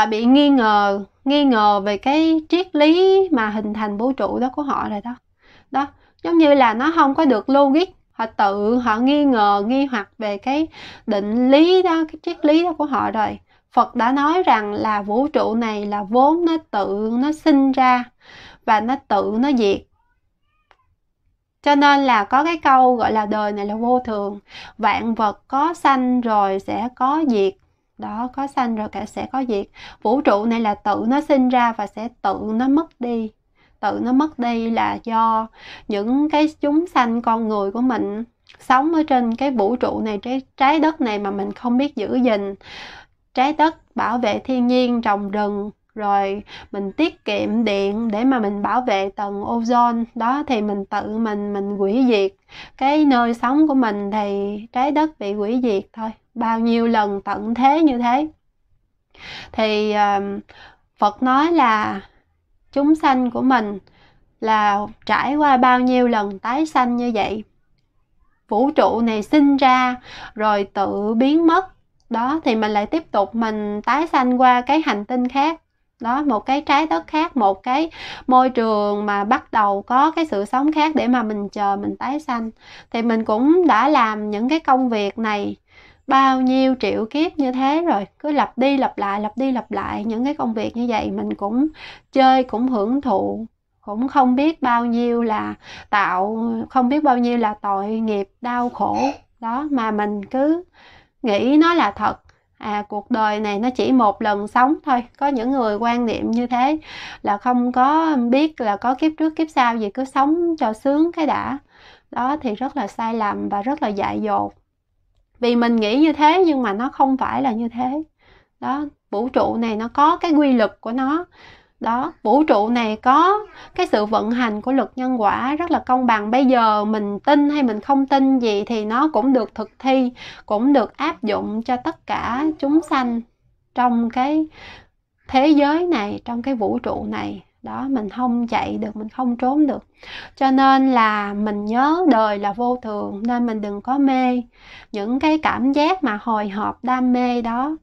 họ bị nghi ngờ nghi ngờ về cái triết lý mà hình thành vũ trụ đó của họ rồi đó đó giống như là nó không có được logic họ tự họ nghi ngờ nghi hoặc về cái định lý đó cái triết lý đó của họ rồi phật đã nói rằng là vũ trụ này là vốn nó tự nó sinh ra và nó tự nó diệt cho nên là có cái câu gọi là đời này là vô thường vạn vật có sanh rồi sẽ có diệt đó có sanh rồi cả sẽ có diệt vũ trụ này là tự nó sinh ra và sẽ tự nó mất đi tự nó mất đi là do những cái chúng sanh con người của mình sống ở trên cái vũ trụ này trái trái đất này mà mình không biết giữ gìn trái đất bảo vệ thiên nhiên trồng rừng rồi mình tiết kiệm điện để mà mình bảo vệ tầng ozone đó thì mình tự mình mình hủy diệt cái nơi sống của mình thì trái đất bị hủy diệt thôi bao nhiêu lần tận thế như thế thì phật nói là chúng sanh của mình là trải qua bao nhiêu lần tái sanh như vậy vũ trụ này sinh ra rồi tự biến mất đó thì mình lại tiếp tục mình tái sanh qua cái hành tinh khác đó một cái trái đất khác một cái môi trường mà bắt đầu có cái sự sống khác để mà mình chờ mình tái sanh thì mình cũng đã làm những cái công việc này bao nhiêu triệu kiếp như thế rồi cứ lặp đi lặp lại lặp đi lặp lại những cái công việc như vậy mình cũng chơi cũng hưởng thụ cũng không biết bao nhiêu là tạo không biết bao nhiêu là tội nghiệp đau khổ đó mà mình cứ nghĩ nó là thật à cuộc đời này nó chỉ một lần sống thôi có những người quan niệm như thế là không có biết là có kiếp trước kiếp sau gì cứ sống cho sướng cái đã đó thì rất là sai lầm và rất là dại dột vì mình nghĩ như thế nhưng mà nó không phải là như thế đó vũ trụ này nó có cái quy luật của nó đó vũ trụ này có cái sự vận hành của luật nhân quả rất là công bằng bây giờ mình tin hay mình không tin gì thì nó cũng được thực thi cũng được áp dụng cho tất cả chúng sanh trong cái thế giới này trong cái vũ trụ này đó mình không chạy được mình không trốn được cho nên là mình nhớ đời là vô thường nên mình đừng có mê những cái cảm giác mà hồi hộp đam mê đó